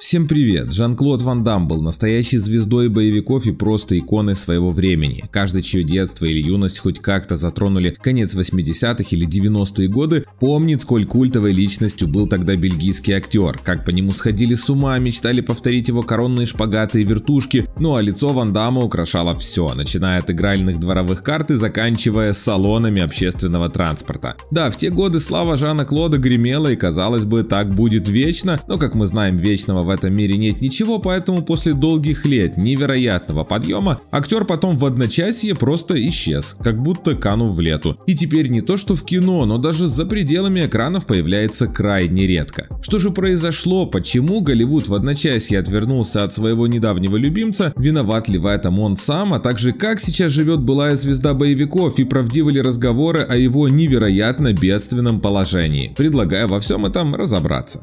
Всем привет! Жан-Клод Ван Дам был настоящей звездой боевиков и просто иконой своего времени. Каждый, чье детство или юность хоть как-то затронули конец 80-х или 90-е годы, помнит, сколь культовой личностью был тогда бельгийский актер, как по нему сходили с ума, мечтали повторить его коронные шпагаты и вертушки, ну а лицо Ван Дамма украшало все, начиная от игральных дворовых карт и заканчивая салонами общественного транспорта. Да, в те годы слава Жана Клода гремела и казалось бы так будет вечно, но как мы знаем вечного в этом мире нет ничего, поэтому после долгих лет невероятного подъема актер потом в одночасье просто исчез, как будто канул в лету. И теперь не то что в кино, но даже за пределами экранов появляется крайне редко. Что же произошло, почему Голливуд в одночасье отвернулся от своего недавнего любимца, виноват ли в этом он сам, а также как сейчас живет былая звезда боевиков и правдивы ли разговоры о его невероятно бедственном положении. Предлагаю во всем этом разобраться.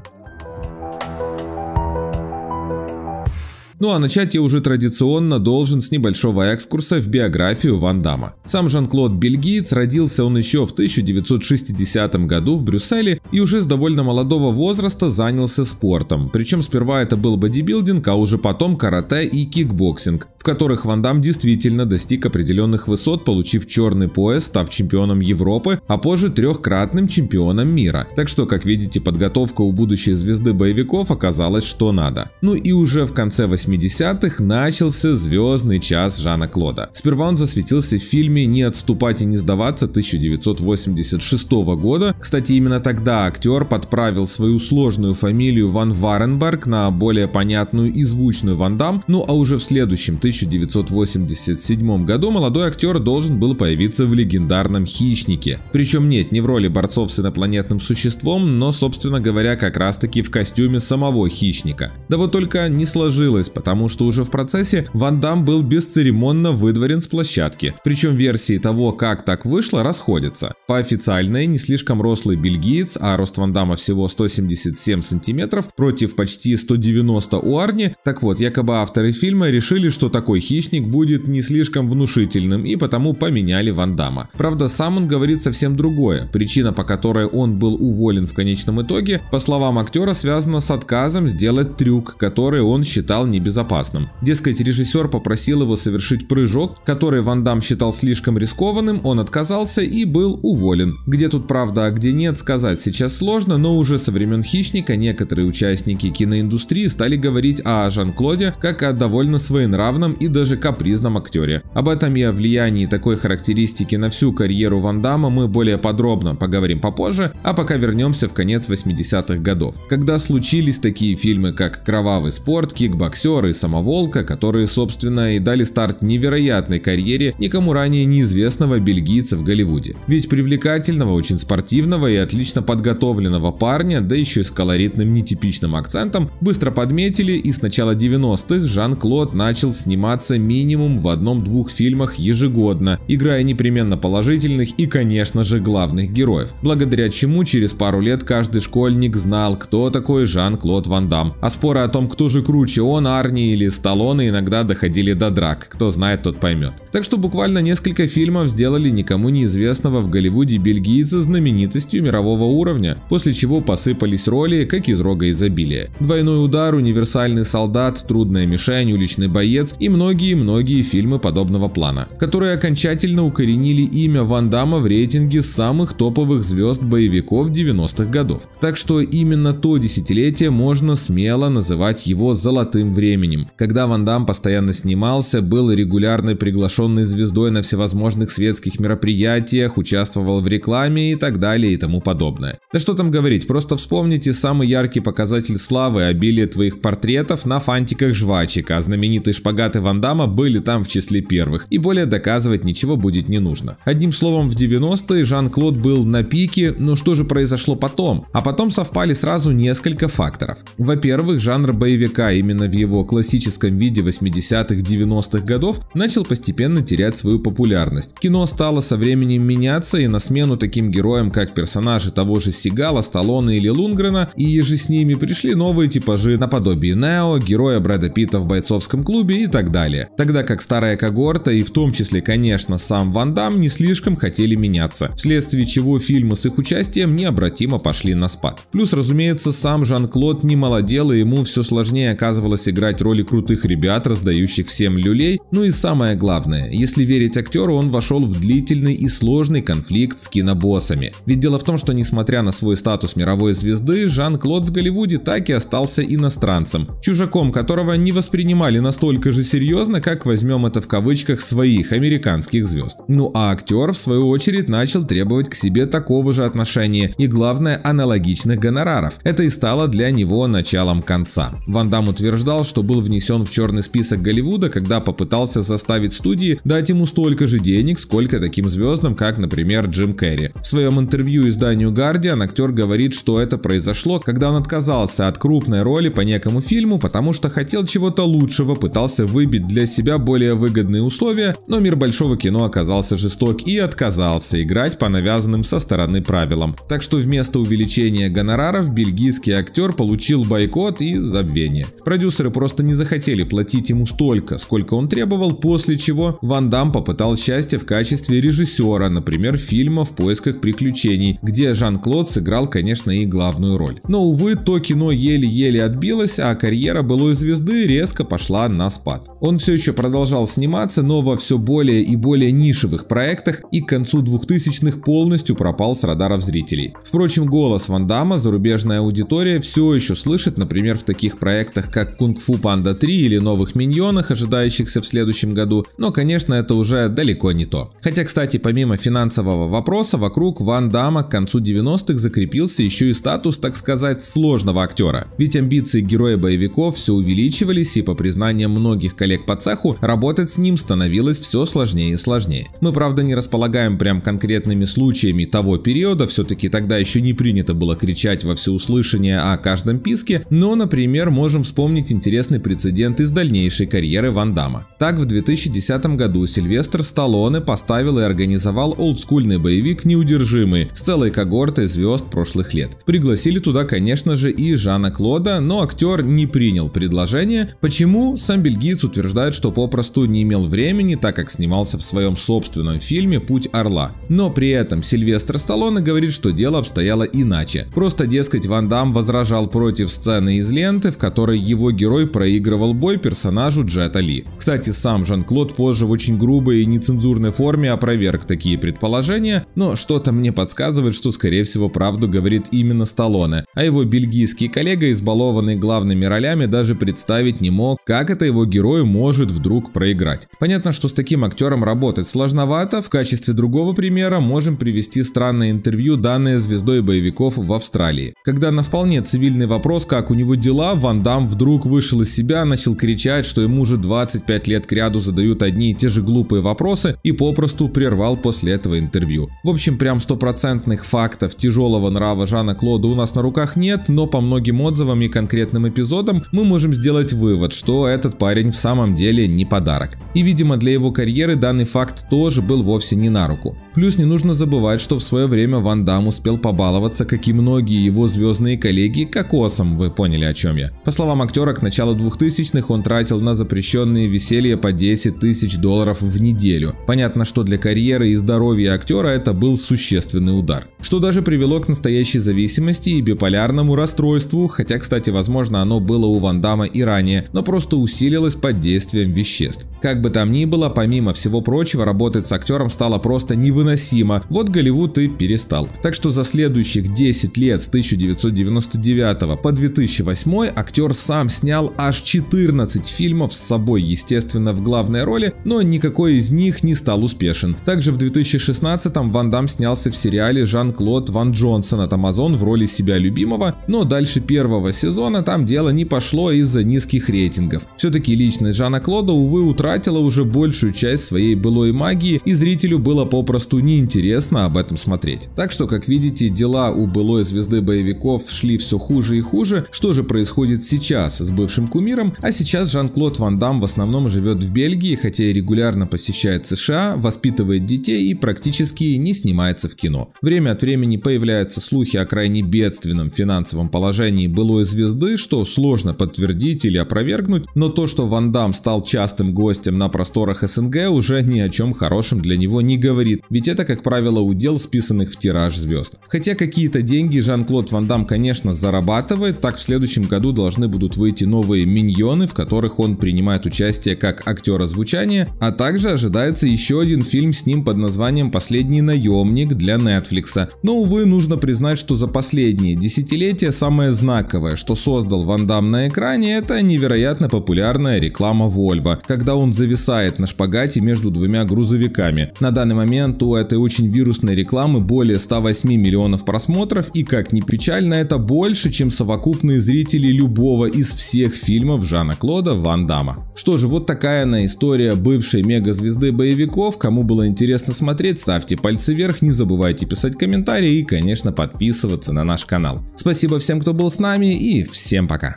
Ну а начать я уже традиционно должен с небольшого экскурса в биографию Ван Дамма. Сам Жан-Клод Бельгиец родился он еще в 1960 году в Брюсселе и уже с довольно молодого возраста занялся спортом. Причем сперва это был бодибилдинг, а уже потом карате и кикбоксинг, в которых Ван Дам действительно достиг определенных высот, получив черный пояс, став чемпионом Европы, а позже трехкратным чемпионом мира. Так что, как видите, подготовка у будущей звезды боевиков оказалась что надо. Ну и уже в конце 80 80-х начался звездный час Жана Клода. Сперва он засветился в фильме «Не отступать и не сдаваться» 1986 года. Кстати, именно тогда актер подправил свою сложную фамилию Ван Варенберг на более понятную и звучную Ван Дам, ну а уже в следующем 1987 году молодой актер должен был появиться в легендарном «Хищнике». Причем нет, не в роли борцов с инопланетным существом, но, собственно говоря, как раз таки в костюме самого Хищника. Да вот только не сложилось потому что уже в процессе Ван Дам был бесцеремонно выдворен с площадки, причем версии того, как так вышло, расходятся. По официальной, не слишком рослый бельгиец, а рост Ван Дамма всего 177 сантиметров, против почти 190 у Арни, так вот, якобы авторы фильма решили, что такой хищник будет не слишком внушительным и потому поменяли Ван Дамма. Правда, сам он говорит совсем другое, причина, по которой он был уволен в конечном итоге, по словам актера, связана с отказом сделать трюк, который он считал небезопасным безопасным. Дескать, режиссер попросил его совершить прыжок, который Ван Дам считал слишком рискованным, он отказался и был уволен. Где тут правда, а где нет, сказать сейчас сложно, но уже со времен «Хищника» некоторые участники киноиндустрии стали говорить о Жан-Клоде как о довольно своенравном и даже капризном актере. Об этом и о влиянии такой характеристики на всю карьеру Ван Дамма мы более подробно поговорим попозже, а пока вернемся в конец 80-х годов, когда случились такие фильмы, как «Кровавый спорт», «Кикбоксер», актеры Самоволка, которые, собственно, и дали старт невероятной карьере никому ранее неизвестного бельгийца в Голливуде. Ведь привлекательного, очень спортивного и отлично подготовленного парня, да еще и с колоритным нетипичным акцентом, быстро подметили и с начала 90-х Жан-Клод начал сниматься минимум в одном-двух фильмах ежегодно, играя непременно положительных и, конечно же, главных героев. Благодаря чему через пару лет каждый школьник знал, кто такой Жан-Клод Ван Дам. А споры о том, кто же круче он, ар Арни или Сталлоне иногда доходили до драк, кто знает, тот поймет. Так что буквально несколько фильмов сделали никому неизвестного в Голливуде бельгийца знаменитостью мирового уровня, после чего посыпались роли, как из рога изобилия. Двойной удар, универсальный солдат, трудная мишень, уличный боец и многие-многие фильмы подобного плана, которые окончательно укоренили имя Ван Дамма в рейтинге самых топовых звезд боевиков 90-х годов. Так что именно то десятилетие можно смело называть его золотым временем временем, когда Ван Дам постоянно снимался, был регулярно приглашенной звездой на всевозможных светских мероприятиях, участвовал в рекламе и так далее и тому подобное. Да что там говорить, просто вспомните самый яркий показатель славы обилие твоих портретов на фантиках жвачек, а знаменитые шпагаты Ван Дамма были там в числе первых, и более доказывать ничего будет не нужно. Одним словом, в 90-е Жан-Клод был на пике, но что же произошло потом? А потом совпали сразу несколько факторов. Во-первых, жанр боевика именно в его классическом виде 80-х-90-х годов начал постепенно терять свою популярность. Кино стало со временем меняться и на смену таким героям, как персонажи того же Сигала, Сталлоне или Лунгрена, и еже с ними пришли новые типажи наподобие Нео, героя Брэда Питта в бойцовском клубе и так далее. Тогда как старая когорта и в том числе, конечно, сам Ван Дам не слишком хотели меняться, вследствие чего фильмы с их участием необратимо пошли на спад. Плюс, разумеется, сам Жан-Клод не молодел и ему все сложнее оказывалось играть играть роли крутых ребят, раздающих всем люлей. Ну и самое главное, если верить актеру, он вошел в длительный и сложный конфликт с кинобоссами. Ведь дело в том, что несмотря на свой статус мировой звезды, Жан-Клод в Голливуде так и остался иностранцем, чужаком которого не воспринимали настолько же серьезно, как возьмем это в кавычках своих американских звезд. Ну а актер, в свою очередь, начал требовать к себе такого же отношения и, главное, аналогичных гонораров. Это и стало для него началом конца. Ван Дам утверждал, что что был внесен в черный список Голливуда, когда попытался заставить студии дать ему столько же денег, сколько таким звездам, как, например, Джим Керри. В своем интервью изданию Guardian актер говорит, что это произошло, когда он отказался от крупной роли по некому фильму, потому что хотел чего-то лучшего, пытался выбить для себя более выгодные условия, но мир большого кино оказался жесток и отказался играть по навязанным со стороны правилам. Так что вместо увеличения гонораров бельгийский актер получил бойкот и забвение. Продюсеры просто просто не захотели платить ему столько, сколько он требовал, после чего Ван Дам попытал счастье в качестве режиссера, например, фильма «В поисках приключений», где Жан-Клод сыграл, конечно, и главную роль. Но, увы, то кино еле-еле отбилось, а карьера былой звезды резко пошла на спад. Он все еще продолжал сниматься, но во все более и более нишевых проектах и к концу 2000-х полностью пропал с радаров зрителей. Впрочем, голос Ван Дамма зарубежная аудитория все еще слышит, например, в таких проектах, как «Кунг-фу Kung 3 или новых миньонах, ожидающихся в следующем году, но, конечно, это уже далеко не то. Хотя, кстати, помимо финансового вопроса, вокруг Ван Дамма к концу 90-х закрепился еще и статус, так сказать, сложного актера. Ведь амбиции героя боевиков все увеличивались, и по признаниям многих коллег по цеху, работать с ним становилось все сложнее и сложнее. Мы, правда, не располагаем прям конкретными случаями того периода, все-таки тогда еще не принято было кричать во всеуслышание о каждом писке, но, например, можем вспомнить интересный известный прецедент из дальнейшей карьеры Ван Дамма. Так, в 2010 году Сильвестр Сталлоне поставил и организовал олдскульный боевик «Неудержимый» с целой когортой звезд прошлых лет. Пригласили туда, конечно же, и Жана Клода, но актер не принял предложение. Почему? Сам бельгиец утверждает, что попросту не имел времени, так как снимался в своем собственном фильме «Путь орла». Но при этом Сильвестр Сталлоне говорит, что дело обстояло иначе. Просто, дескать, Ван Дам возражал против сцены из ленты, в которой его герой проигрывал бой персонажу Джета Ли. Кстати, сам Жан-Клод позже в очень грубой и нецензурной форме опроверг такие предположения, но что-то мне подсказывает, что скорее всего правду говорит именно Сталлоне, а его бельгийский коллега, избалованный главными ролями, даже представить не мог, как это его герою может вдруг проиграть. Понятно, что с таким актером работать сложновато, в качестве другого примера можем привести странное интервью, данное звездой боевиков в Австралии. Когда на вполне цивильный вопрос, как у него дела, Ван Дам вдруг вышел из себя, начал кричать, что ему уже 25 лет кряду задают одни и те же глупые вопросы и попросту прервал после этого интервью. В общем, прям стопроцентных фактов тяжелого нрава Жана Клода у нас на руках нет, но по многим отзывам и конкретным эпизодам мы можем сделать вывод, что этот парень в самом деле не подарок. И видимо для его карьеры данный факт тоже был вовсе не на руку. Плюс не нужно забывать, что в свое время Ван Дам успел побаловаться, как и многие его звездные коллеги, кокосом, вы поняли о чем я. По словам актера, к началу 2000-х он тратил на запрещенные веселья по 10 тысяч долларов в неделю. Понятно, что для карьеры и здоровья актера это был существенный удар. Что даже привело к настоящей зависимости и биполярному расстройству, хотя, кстати, возможно, оно было у Ван Дамма и ранее, но просто усилилось под действием веществ. Как бы там ни было, помимо всего прочего, работать с актером стало просто невыносимо. Вот Голливуд и перестал. Так что за следующих 10 лет с 1999 по 2008 актер сам снял аж 14 фильмов с собой, естественно, в главной роли, но никакой из них не стал успешен. Также в 2016-м Ван Дам снялся в сериале Жан-Клод Ван Джонсон от Amazon в роли себя любимого, но дальше первого сезона там дело не пошло из-за низких рейтингов. Все-таки личность Жана Клода, увы, утратила уже большую часть своей былой магии, и зрителю было попросту неинтересно об этом смотреть. Так что, как видите, дела у былой звезды боевиков шли все хуже и хуже. Что же происходит сейчас с бывшим кумиром, а сейчас Жан-Клод Ван Дам в основном живет в Бельгии, хотя и регулярно посещает США, воспитывает детей и практически не снимается в кино. Время от времени появляются слухи о крайне бедственном финансовом положении былой звезды, что сложно подтвердить или опровергнуть, но то, что Ван Дам стал частым гостем на просторах СНГ, уже ни о чем хорошем для него не говорит, ведь это, как правило, удел списанных в тираж звезд. Хотя какие-то деньги Жан-Клод Ван Дам, конечно, зарабатывает, так в следующем году должны будут выйти новые новые «Миньоны», в которых он принимает участие как актера звучания, а также ожидается еще один фильм с ним под названием «Последний наемник» для Netflix. Но, увы, нужно признать, что за последние десятилетия самое знаковое, что создал Ван Дам на экране, это невероятно популярная реклама Volvo, когда он зависает на шпагате между двумя грузовиками. На данный момент у этой очень вирусной рекламы более 108 миллионов просмотров и, как ни печально, это больше, чем совокупные зрители любого из всех фильмов Жана Клода Ван Дамма. Что же, вот такая она история бывшей мегазвезды боевиков. Кому было интересно смотреть, ставьте пальцы вверх, не забывайте писать комментарии и, конечно, подписываться на наш канал. Спасибо всем, кто был с нами и всем пока.